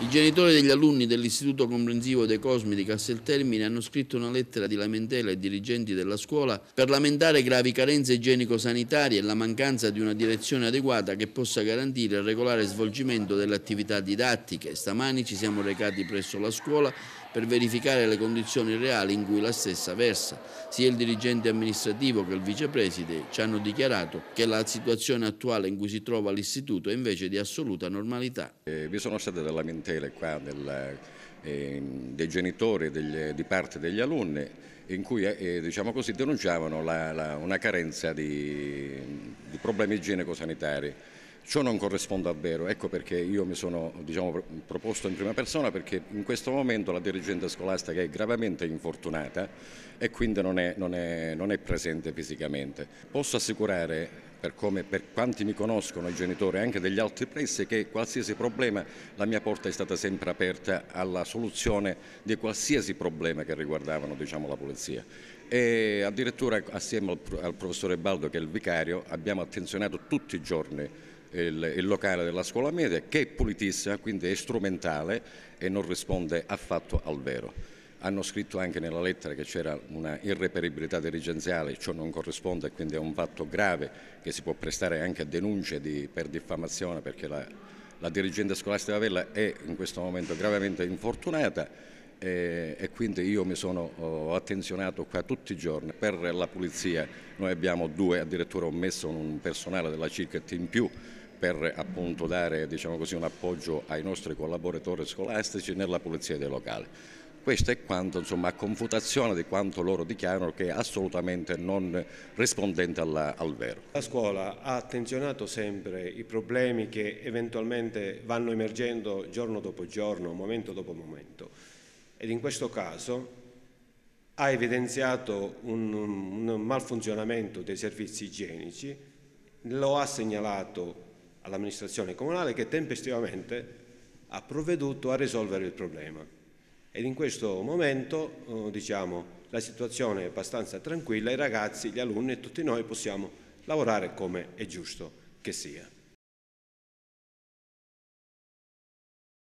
I genitori degli alunni dell'Istituto Comprensivo dei Cosmi di Casseltermine hanno scritto una lettera di lamentela ai dirigenti della scuola per lamentare gravi carenze igienico-sanitarie e la mancanza di una direzione adeguata che possa garantire il regolare svolgimento delle attività didattiche. Stamani ci siamo recati presso la scuola per verificare le condizioni reali in cui la stessa versa. Sia il dirigente amministrativo che il vicepreside ci hanno dichiarato che la situazione attuale in cui si trova l'istituto è invece di assoluta normalità. Eh, vi sono state delle lamentele tutele qua del, eh, dei genitori e degli, di parte degli alunni in cui eh, eh diciamo così, denunciavano la, la, una carenza di, di problemi igienico-sanitari. Ciò non corrisponde al vero, ecco perché io mi sono diciamo, proposto in prima persona perché in questo momento la dirigente scolastica è gravemente infortunata e quindi non è, non è, non è presente fisicamente. Posso assicurare per, come, per quanti mi conoscono i genitori anche degli altri pressi, che qualsiasi problema la mia porta è stata sempre aperta alla soluzione di qualsiasi problema che riguardavano diciamo, la polizia. E addirittura assieme al, al professore Baldo che è il vicario abbiamo attenzionato tutti i giorni il, il, locale della scuola media che è politissima, quindi è strumentale e non risponde affatto al vero hanno scritto anche nella lettera che c'era una irreperibilità dirigenziale, ciò non corrisponde e quindi è un fatto grave che si può prestare anche a denunce di, per diffamazione perché la, la dirigente scolastica Vella è in questo momento gravemente infortunata e, eh, e quindi io mi sono oh, attenzionato qua tutti i giorni per la pulizia, noi abbiamo due, addirittura ho messo un personale della CIRCET in più per appunto dare diciamo così, un appoggio ai nostri collaboratori scolastici nella pulizia dei locali. Questo è quanto, insomma, a confutazione di quanto loro dichiarano che è assolutamente non rispondente alla, al vero. La scuola ha attenzionato sempre i problemi che eventualmente vanno emergendo giorno dopo giorno, momento dopo momento. Ed in questo caso ha evidenziato un, un malfunzionamento dei servizi igienici, lo ha segnalato all'amministrazione comunale che tempestivamente ha provveduto a risolvere il problema. Ed in questo momento, eh, diciamo, la situazione è abbastanza tranquilla, i ragazzi, gli alunni e tutti noi possiamo lavorare come è giusto che sia.